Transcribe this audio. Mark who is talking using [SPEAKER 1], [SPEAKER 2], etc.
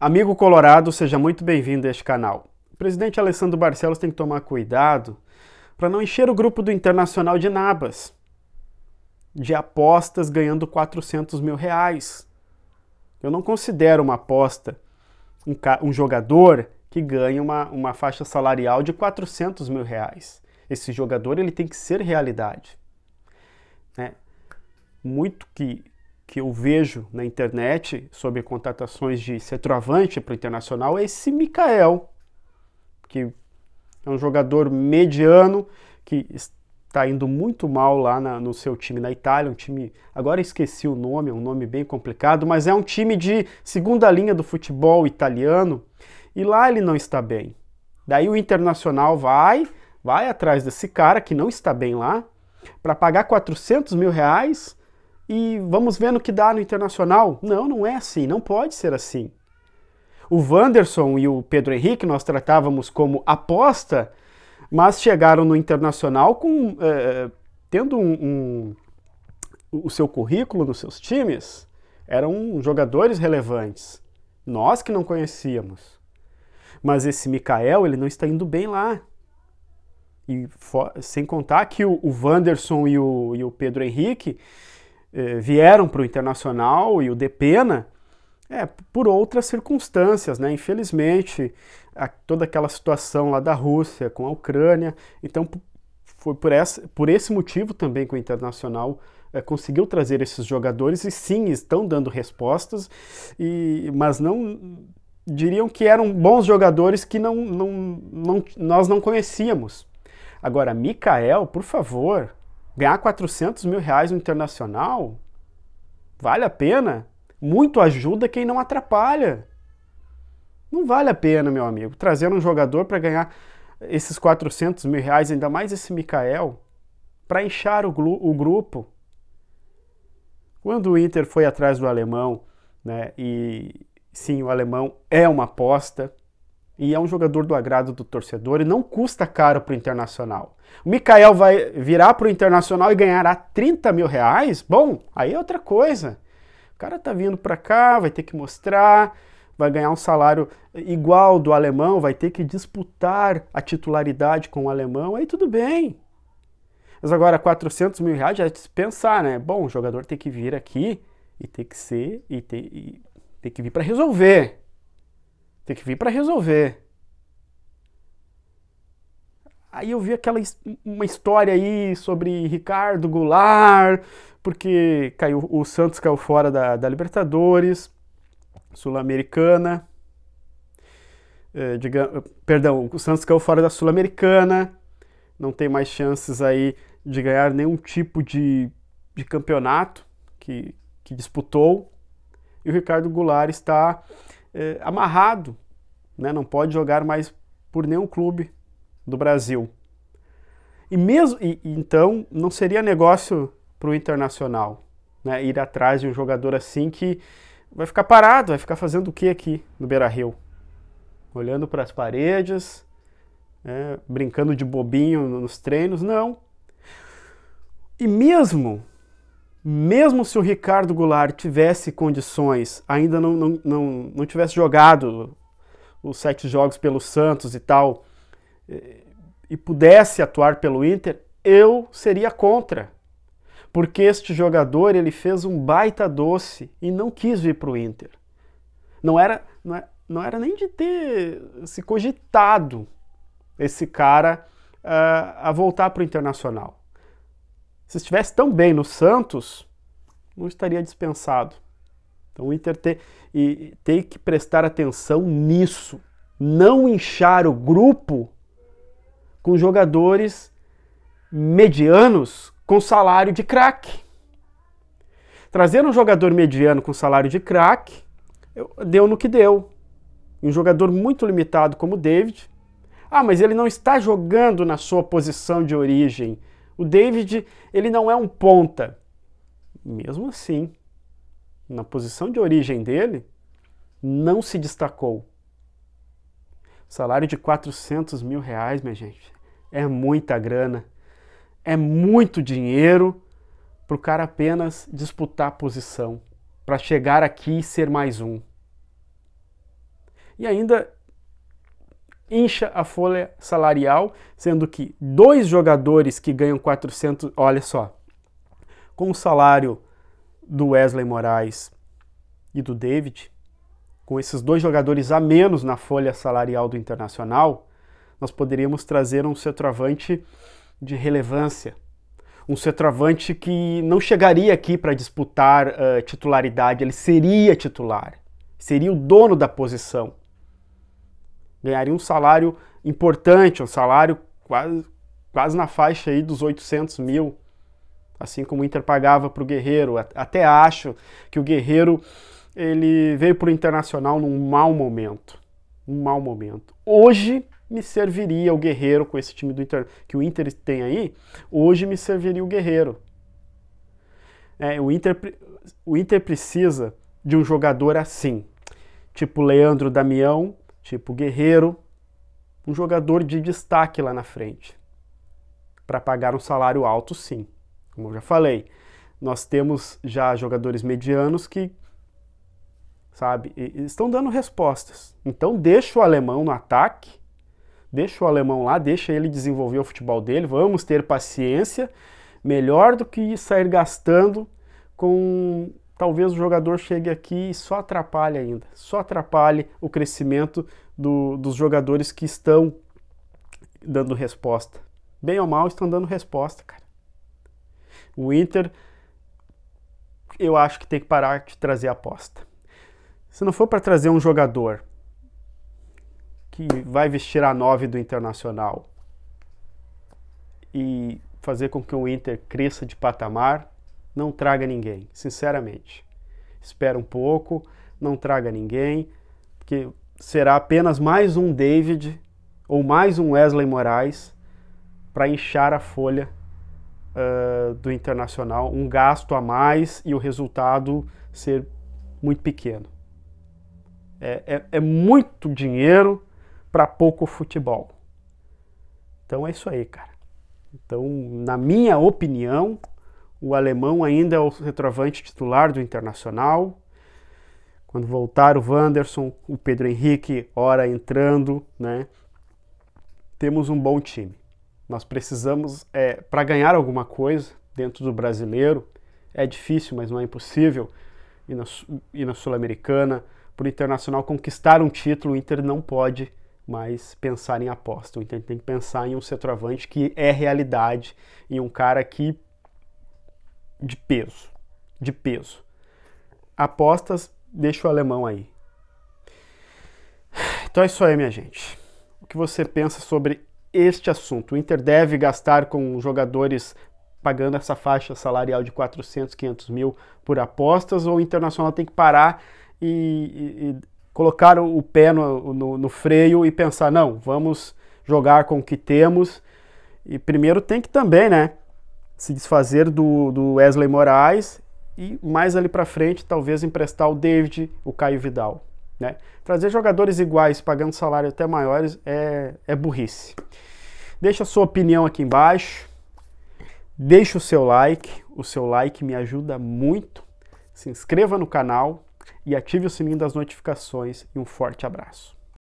[SPEAKER 1] Amigo Colorado, seja muito bem-vindo a este canal. O presidente Alessandro Barcelos tem que tomar cuidado para não encher o grupo do Internacional de nabas, de apostas ganhando 400 mil reais. Eu não considero uma aposta um, um jogador que ganha uma, uma faixa salarial de 400 mil reais. Esse jogador ele tem que ser realidade. Né? Muito que que eu vejo na internet sobre contratações de centroavante para o Internacional é esse Mikael, que é um jogador mediano que está indo muito mal lá na, no seu time na Itália, um time, agora esqueci o nome, é um nome bem complicado, mas é um time de segunda linha do futebol italiano e lá ele não está bem. Daí o Internacional vai, vai atrás desse cara que não está bem lá, para pagar 400 mil reais e vamos vendo que dá no internacional. Não, não é assim, não pode ser assim. O Wanderson e o Pedro Henrique nós tratávamos como aposta, mas chegaram no internacional com é, tendo um, um, o seu currículo nos seus times, eram jogadores relevantes. Nós que não conhecíamos. Mas esse Mikael, ele não está indo bem lá. E sem contar que o, o Wanderson e o, e o Pedro Henrique é, vieram para o Internacional e o Depena, é, por outras circunstâncias, né? Infelizmente, a, toda aquela situação lá da Rússia com a Ucrânia. Então, foi por, essa, por esse motivo também que o Internacional é, conseguiu trazer esses jogadores e sim estão dando respostas, e, mas não diriam que eram bons jogadores que não, não, não nós não conhecíamos. Agora, Mikael, por favor, Ganhar 400 mil reais no internacional vale a pena? Muito ajuda quem não atrapalha. Não vale a pena, meu amigo, trazer um jogador para ganhar esses 400 mil reais, ainda mais esse Mikael, para inchar o, o, grupo. Quando o Inter foi atrás do alemão, né, e sim, o alemão é uma aposta, e é um jogador do agrado do torcedor e não custa caro para o Internacional. O Mikael vai virar para o Internacional e ganhará 30 mil reais? Bom, aí é outra coisa. O cara tá vindo para cá, vai ter que mostrar, vai ganhar um salário igual do alemão, vai ter que disputar a titularidade com o alemão, aí tudo bem. Mas agora 400 mil reais já é de pensar, né? Bom, o jogador tem que vir aqui e tem que ser, e tem, e tem que vir para resolver. Tem que vir para resolver. Aí eu vi aquela uma história aí sobre Ricardo Goulart, porque caiu o Santos caiu fora da, da Libertadores, Sul-Americana. É, perdão, o Santos caiu fora da Sul-Americana, não tem mais chances aí de ganhar nenhum tipo de, de campeonato que, que disputou. E o Ricardo Goulart está é, amarrado, né? não pode jogar mais por nenhum clube do Brasil. E mesmo e, então não seria negócio para o internacional né? ir atrás de um jogador assim que vai ficar parado, vai ficar fazendo o que aqui no Beira Rio? Olhando para as paredes, né? brincando de bobinho nos treinos? Não. E mesmo mesmo se o Ricardo Goulart tivesse condições, ainda não, não, não, não tivesse jogado os sete jogos pelo Santos e tal, eh, e pudesse atuar pelo Inter, eu seria contra. Porque este jogador ele fez um baita doce e não quis vir para o Inter. Não era, não é não, era, nem de ter se cogitado esse cara uh, a voltar para o Internacional. Se estivesse tão bem no Santos, não estaria dispensado. Então o Inter tem, e, tem que prestar atenção nisso. Não inchar o grupo com jogadores medianos com salário de craque. Trazer um jogador mediano com salário de craque deu no que deu. Um jogador muito limitado como o David. Ah, mas ele não está jogando na sua posição de origem. O David, ele não é um ponta. Mesmo assim, na posição de origem dele, não se destacou. Salário de 400 mil reais, minha gente, é muita grana, é muito dinheiro para o cara apenas disputar posição, para chegar aqui e ser mais um. E ainda incha a folha salarial, sendo que dois jogadores que ganham 400, olha só, com o salário do Wesley Moraes e do David, com esses dois jogadores a menos na folha salarial do Internacional, nós poderíamos trazer um centroavante de relevância, um centroavante que não chegaria aqui para disputar uh, titularidade, ele seria titular, seria o dono da posição ganharia um salário importante, um salário quase, quase na faixa aí dos 800 mil, assim como o Inter pagava para o Guerreiro. Até acho que o Guerreiro ele veio para o Internacional num mau momento, um mau momento. Hoje me serviria o Guerreiro com esse time do Inter que o Inter tem aí. Hoje me serviria o Guerreiro. É, o, Inter, o Inter precisa de um jogador assim, tipo Leandro Damião, tipo Guerreiro, um jogador de destaque lá na frente, para pagar um salário alto, sim. Como eu já falei, nós temos já jogadores medianos que, sabe, estão dando respostas. Então deixa o alemão no ataque, deixa o alemão lá, deixa ele desenvolver o futebol dele, vamos ter paciência, melhor do que sair gastando com talvez o jogador chegue aqui e só atrapalhe ainda, só atrapalhe o crescimento do, dos jogadores que estão dando resposta. Bem ou mal, estão dando resposta, cara. O Inter, eu acho que tem que parar de trazer aposta. Se não for para trazer um jogador que vai vestir a 9 do Internacional e fazer com que o Inter cresça de patamar, não traga ninguém, sinceramente. Espera um pouco, não traga ninguém, porque será apenas mais um David ou mais um Wesley Moraes para inchar a folha uh, do Internacional, um gasto a mais e o resultado ser muito pequeno. é, é, é muito dinheiro para pouco futebol. Então é isso aí, cara. Então, na minha opinião, o alemão ainda é o retrovante titular do Internacional. Quando voltar o Wanderson, o Pedro Henrique, ora entrando, né? Temos um bom time. Nós precisamos, é, para ganhar alguma coisa dentro do brasileiro, é difícil, mas não é impossível, e na, e na Sul-Americana, para o Internacional conquistar um título, o Inter não pode mas pensar em aposta. O Inter tem que pensar em um centroavante que é realidade, em um cara que de peso. De peso. Apostas, deixa o alemão aí. Então é isso aí, minha gente. O que você pensa sobre este assunto? O Inter deve gastar com jogadores pagando essa faixa salarial de 400, 500 mil por apostas ou o Internacional tem que parar e, e, e colocar o, o pé no, no, no freio e pensar, não, vamos jogar com o que temos e primeiro tem que também, né, se desfazer do, do Wesley Moraes e mais ali para frente talvez emprestar o David, o Caio Vidal. Né? Trazer jogadores iguais pagando salário até maiores é, é burrice. Deixa a sua opinião aqui embaixo. Deixa o seu like, o seu like me ajuda muito. Se inscreva no canal e ative o sininho das notificações e um forte abraço.